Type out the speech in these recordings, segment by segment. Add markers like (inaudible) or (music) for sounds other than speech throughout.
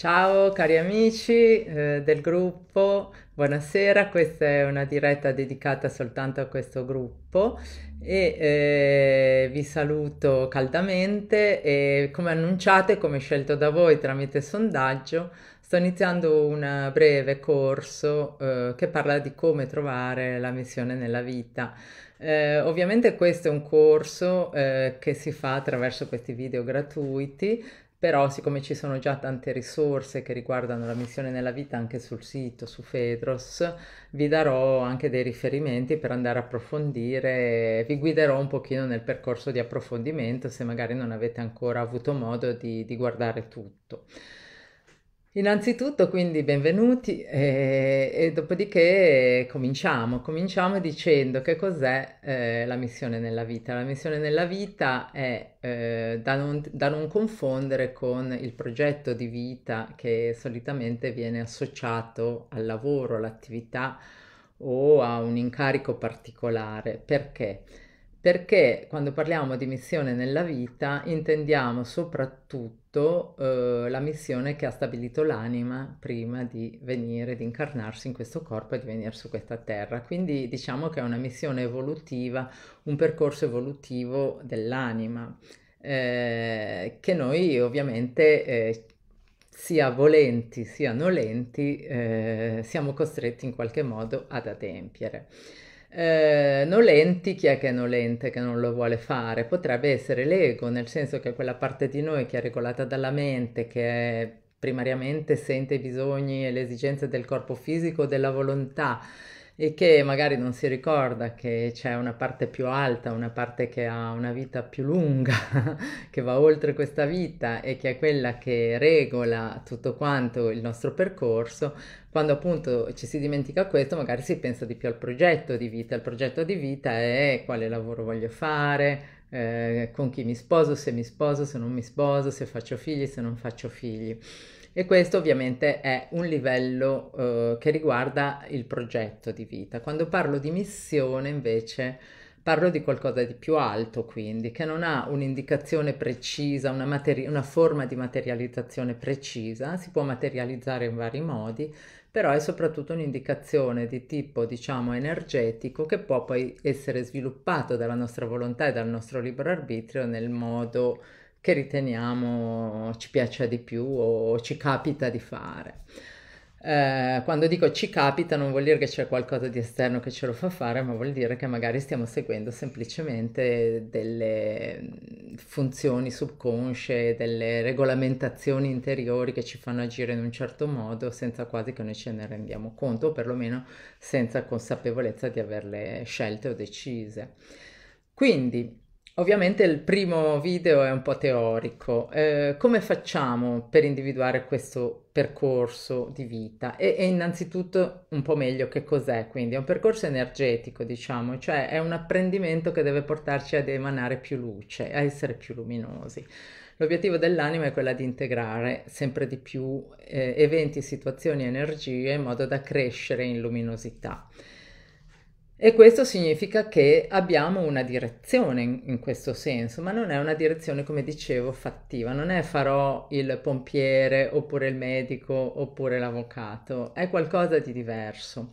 Ciao cari amici eh, del gruppo, buonasera, questa è una diretta dedicata soltanto a questo gruppo e eh, vi saluto caldamente e come annunciate, come scelto da voi tramite sondaggio sto iniziando un breve corso eh, che parla di come trovare la missione nella vita. Eh, ovviamente questo è un corso eh, che si fa attraverso questi video gratuiti però siccome ci sono già tante risorse che riguardano la missione nella vita anche sul sito, su Fedros, vi darò anche dei riferimenti per andare a approfondire, vi guiderò un pochino nel percorso di approfondimento se magari non avete ancora avuto modo di, di guardare tutto. Innanzitutto quindi benvenuti e, eh, e dopodiché cominciamo. Cominciamo dicendo che cos'è eh, la missione nella vita. La missione nella vita è eh, da, non, da, non, confondere con il progetto di vita che solitamente viene associato al lavoro, all'attività o a un incarico particolare. Perché? perché quando parliamo di missione nella vita intendiamo soprattutto eh, la missione che ha stabilito l'anima prima di venire, di incarnarsi in questo corpo e di venire su questa terra. Quindi diciamo che è una missione evolutiva, un percorso evolutivo dell'anima, eh, che noi ovviamente eh, sia volenti sia nolenti eh, siamo costretti in qualche modo ad adempiere. Eh, nolenti, chi è che è nolente che non lo vuole fare? Potrebbe essere l'ego, nel senso che quella parte di noi che è regolata dalla mente, che primariamente sente i bisogni e le esigenze del corpo fisico, della volontà, e che magari non si ricorda che c'è una parte più alta, una parte che ha una vita più lunga, (laughs) che va oltre questa vita e che è quella che regola tutto quanto il nostro percorso, quando appunto ci si dimentica questo magari si pensa di più al progetto di vita. Il progetto di vita è quale lavoro voglio fare, eh, con chi mi sposo, se mi sposo, se non mi sposo, se faccio figli, se non faccio figli. E questo ovviamente è un livello eh, che riguarda il progetto di vita. Quando parlo di missione invece parlo di qualcosa di più alto, quindi che non ha un'indicazione precisa, una, materi- una forma di materializzazione precisa, si può materializzare in vari modi, però è soprattutto un'indicazione di tipo, diciamo, energetico che può poi essere sviluppato dalla nostra volontà e dal nostro libero arbitrio nel modo che riteniamo ci piaccia di più o ci capita di fare. Eh, quando dico ci capita non vuol dire che c'è qualcosa di esterno che ce lo fa fare, ma vuol dire che magari stiamo seguendo semplicemente delle funzioni subconsce, delle regolamentazioni interiori che ci fanno agire in un certo modo senza quasi che noi ce ne rendiamo conto, o perlomeno senza consapevolezza di averle scelte o decise. Quindi Ovviamente il primo video è un po' teorico. Eh, come facciamo per individuare questo percorso di vita? E, e innanzitutto un po' meglio che cos'è, quindi è un percorso energetico, diciamo, cioè è un apprendimento che deve portarci ad emanare più luce, a essere più luminosi. L'obiettivo dell'anima è quella di integrare sempre di più eh, eventi, situazioni, energie in modo da crescere in luminosità. E questo significa che abbiamo una direzione in, in, questo senso, ma non è una direzione, come dicevo, fattiva, non è farò il pompiere oppure il medico oppure l'avvocato, è qualcosa di diverso.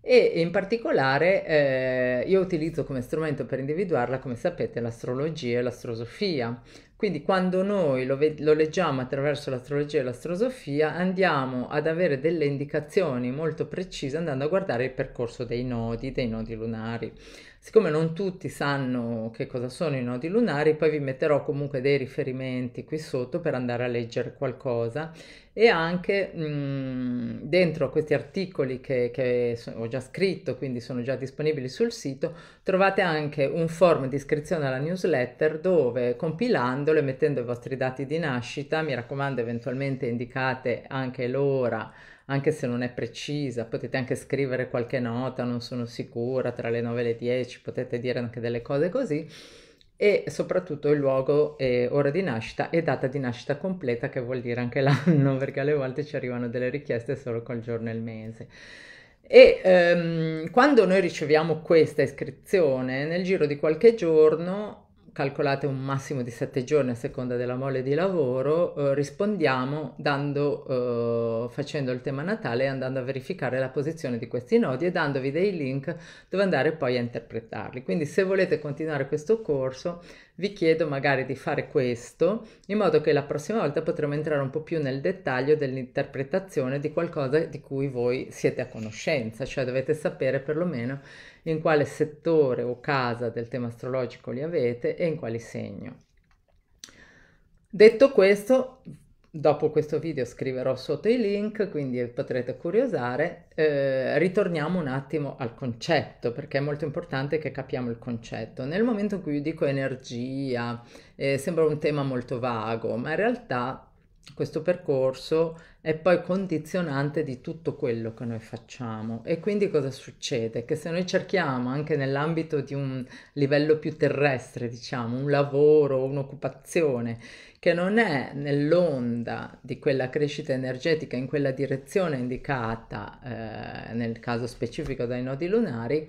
E in particolare eh, io utilizzo come strumento per individuarla, come sapete, l'astrologia e l'astrosofia. Quindi quando noi lo, ve- lo, leggiamo attraverso l'astrologia e l'astrosofia andiamo ad avere delle indicazioni molto precise andando a guardare il percorso dei nodi, dei nodi lunari. Siccome non tutti sanno che cosa sono i nodi lunari, poi vi metterò comunque dei riferimenti qui sotto per andare a leggere qualcosa e anche mh, mhmm, dentro questi articoli che, che so- ho già scritto, quindi sono già disponibili sul sito, trovate anche un form di iscrizione alla newsletter dove compilando richiamandolo e mettendo i vostri dati di nascita. Mi raccomando, eventualmente indicate anche l'ora, anche se non è precisa. Potete anche scrivere qualche nota, non sono sicura, tra le 9 e le 10, potete dire anche delle cose così e soprattutto il luogo e ora di nascita e data di nascita completa che vuol dire anche (laughs) l'anno perché alle volte ci arrivano delle richieste solo col giorno e il mese. E ehm, quando noi riceviamo questa iscrizione, nel giro di qualche giorno calcolate un massimo di 7 giorni a seconda della mole di lavoro, eh, rispondiamo dando, eh, facendo il tema Natale e andando a verificare la posizione di questi nodi e dandovi dei link dove andare poi a interpretarli. Quindi se volete continuare questo corso vi chiedo magari di fare questo in modo che la prossima volta potremo entrare un po' più nel dettaglio dell'interpretazione di qualcosa di cui voi siete a conoscenza, cioè dovete sapere perlomeno in quale settore o casa del tema astrologico li avete e in quali segno. Detto questo, dopo questo video scriverò sotto i link, quindi potrete curiosare. Eh, ritorniamo un attimo al concetto, perché è molto importante che capiamo il concetto. Nel momento in cui io dico energia, eh, sembra un tema molto vago, ma in realtà questo percorso è poi condizionante di tutto quello che noi facciamo. E quindi cosa succede? Che se noi cerchiamo anche nell'ambito di un livello più terrestre, diciamo, un lavoro, un'occupazione che non è nell'onda di quella crescita energetica in quella direzione indicata, eh, nel caso specifico dai nodi lunari,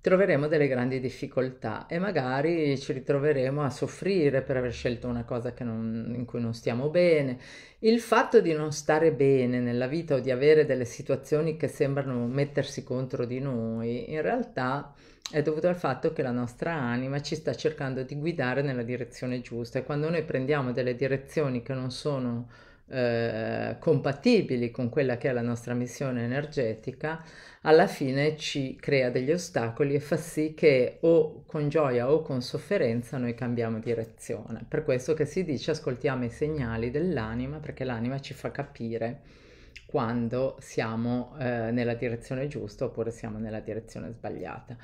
troveremo delle grandi difficoltà e magari ci ritroveremo a soffrire per aver scelto una cosa non, in cui non stiamo bene. Il fatto di non stare bene nella vita o di avere delle situazioni che sembrano mettersi contro di noi, in realtà è dovuto al fatto che la nostra anima ci sta cercando di guidare nella direzione giusta e quando noi prendiamo delle direzioni che non sono eh, compatibili con quella che è la nostra missione energetica, alla fine ci crea degli ostacoli e fa sì che o con gioia o con sofferenza noi cambiamo direzione. Per questo che si dice ascoltiamo i segnali dell'anima perché l'anima ci fa capire quando siamo eh, nella direzione giusta oppure siamo nella direzione sbagliata.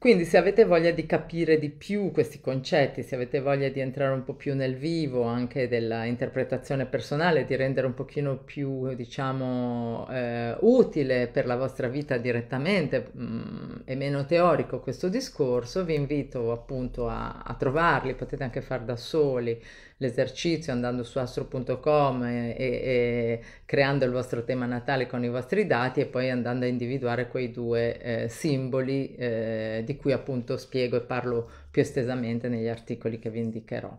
Quindi se avete voglia di capire di più questi concetti, se avete voglia di entrare un po' più nel vivo anche della interpretazione personale, di rendere un pochino più, diciamo, eh, utile per la vostra vita direttamente mh, mm, e meno teorico questo discorso, vi invito appunto a, a trovarli, potete anche far da soli l'esercizio andando su astro.com e, e, e, creando il vostro tema natale con i vostri dati e poi andando a individuare quei due eh, simboli eh, di cui appunto spiego e parlo più estesamente negli articoli che vi indicherò.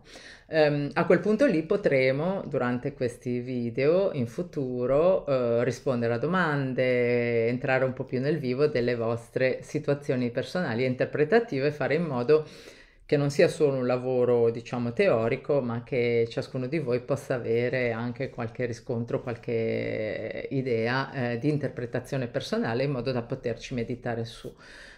Um, a quel punto lì potremo durante questi video in futuro uh, rispondere a domande, entrare un po' più nel vivo delle vostre situazioni personali e interpretative fare in modo che non sia solo un lavoro diciamo teorico ma che ciascuno di voi possa avere anche qualche riscontro, qualche idea eh, di interpretazione personale in modo da poterci meditare su.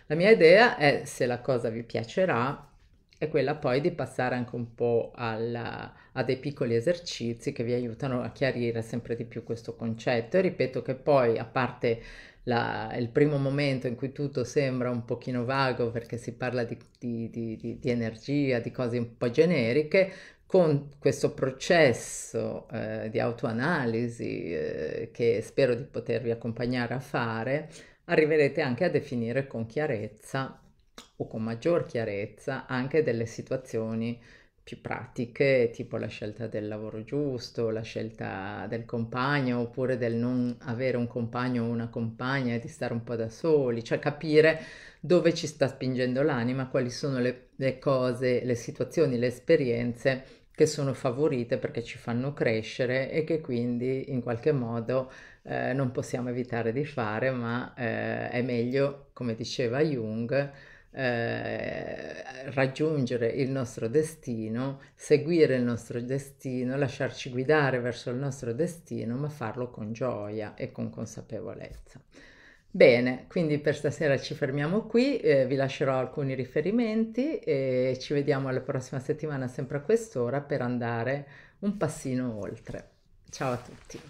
La mia idea è, se la cosa vi piacerà, è quella poi di passare anche un po' alla, a dei piccoli esercizi che vi aiutano a chiarire sempre di più questo concetto. E ripeto che poi, a parte la, il primo momento in cui tutto sembra un pochino vago perché si parla di, di, di, di energia, di cose un po' generiche, con questo processo eh, di autoanalisi eh, che spero di potervi accompagnare a fare, arriverete anche a definire con chiarezza o con maggior chiarezza anche delle situazioni più pratiche, tipo la scelta del lavoro giusto, la scelta del compagno, oppure del non avere un compagno o una compagna e di stare un po' da soli, cioè capire dove ci sta spingendo l'anima, quali sono le, le cose, le situazioni, le esperienze che sono favorite perché ci fanno crescere e che quindi in qualche modo eh, non possiamo evitare di fare, ma eh, è meglio, come diceva Jung, eh, raggiungere il nostro destino, seguire il nostro destino, lasciarci guidare verso il nostro destino, ma farlo con gioia e con consapevolezza. Bene, quindi per stasera ci fermiamo qui, eh, vi lascerò alcuni riferimenti e ci vediamo la prossima settimana sempre a quest'ora per andare un passino oltre. Ciao a tutti.